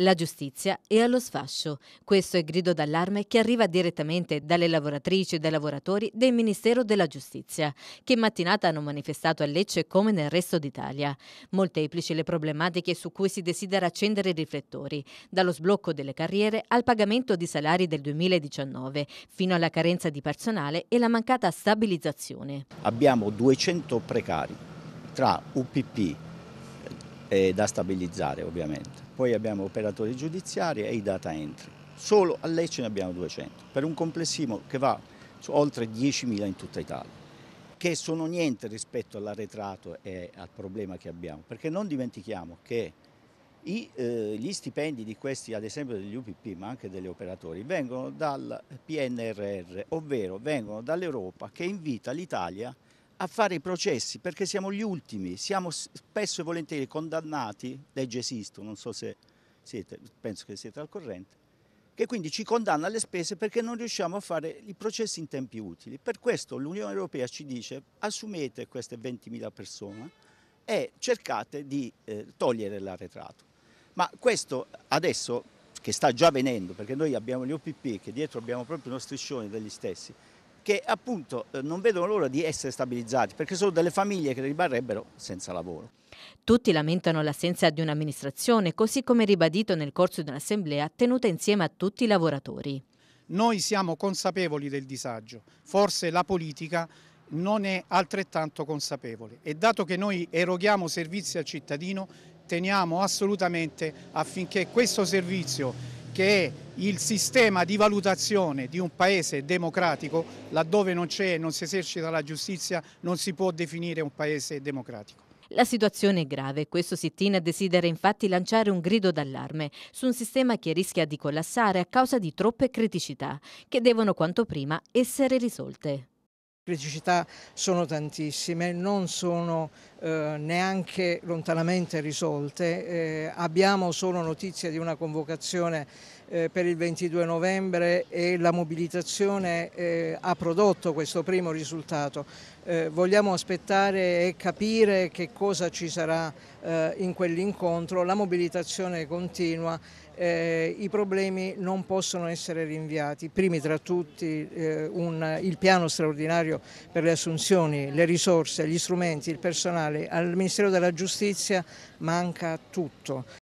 La giustizia è allo sfascio. Questo è il grido d'allarme che arriva direttamente dalle lavoratrici e dai lavoratori del Ministero della Giustizia, che in mattinata hanno manifestato a Lecce come nel resto d'Italia. Molteplici le problematiche su cui si desidera accendere i riflettori, dallo sblocco delle carriere al pagamento di salari del 2019, fino alla carenza di personale e la mancata stabilizzazione. Abbiamo 200 precari tra UPP eh, da stabilizzare ovviamente poi abbiamo operatori giudiziari e i data entry. Solo a Lecce ne abbiamo 200, per un complessivo che va su oltre 10.000 in tutta Italia che sono niente rispetto all'arretrato e al problema che abbiamo, perché non dimentichiamo che i, eh, gli stipendi di questi, ad esempio degli UPP, ma anche degli operatori, vengono dal PNRR, ovvero vengono dall'Europa che invita l'Italia a a fare i processi perché siamo gli ultimi, siamo spesso e volentieri condannati, legge esisto, non so se siete, penso che siete al corrente, che quindi ci condanna alle spese perché non riusciamo a fare i processi in tempi utili. Per questo l'Unione Europea ci dice assumete queste 20.000 persone e cercate di eh, togliere l'arretrato. Ma questo adesso, che sta già avvenendo, perché noi abbiamo gli OPP, che dietro abbiamo proprio uno striscione degli stessi, che appunto eh, non vedono l'ora di essere stabilizzati perché sono delle famiglie che rimarrebbero senza lavoro. Tutti lamentano l'assenza di un'amministrazione, così come ribadito nel corso di un'assemblea tenuta insieme a tutti i lavoratori. Noi siamo consapevoli del disagio, forse la politica non è altrettanto consapevole e dato che noi eroghiamo servizi al cittadino teniamo assolutamente affinché questo servizio che è il sistema di valutazione di un paese democratico, laddove non c'è e non si esercita la giustizia, non si può definire un paese democratico. La situazione è grave, questo sit desidera infatti lanciare un grido d'allarme su un sistema che rischia di collassare a causa di troppe criticità, che devono quanto prima essere risolte. Le Criticità sono tantissime, non sono eh, neanche lontanamente risolte. Eh, abbiamo solo notizia di una convocazione eh, per il 22 novembre e la mobilitazione eh, ha prodotto questo primo risultato. Eh, vogliamo aspettare e capire che cosa ci sarà in quell'incontro. La mobilitazione continua eh, i problemi non possono essere rinviati, primi tra tutti eh, un, il piano straordinario per le assunzioni, le risorse, gli strumenti, il personale sociale, al Ministero della Giustizia manca tutto.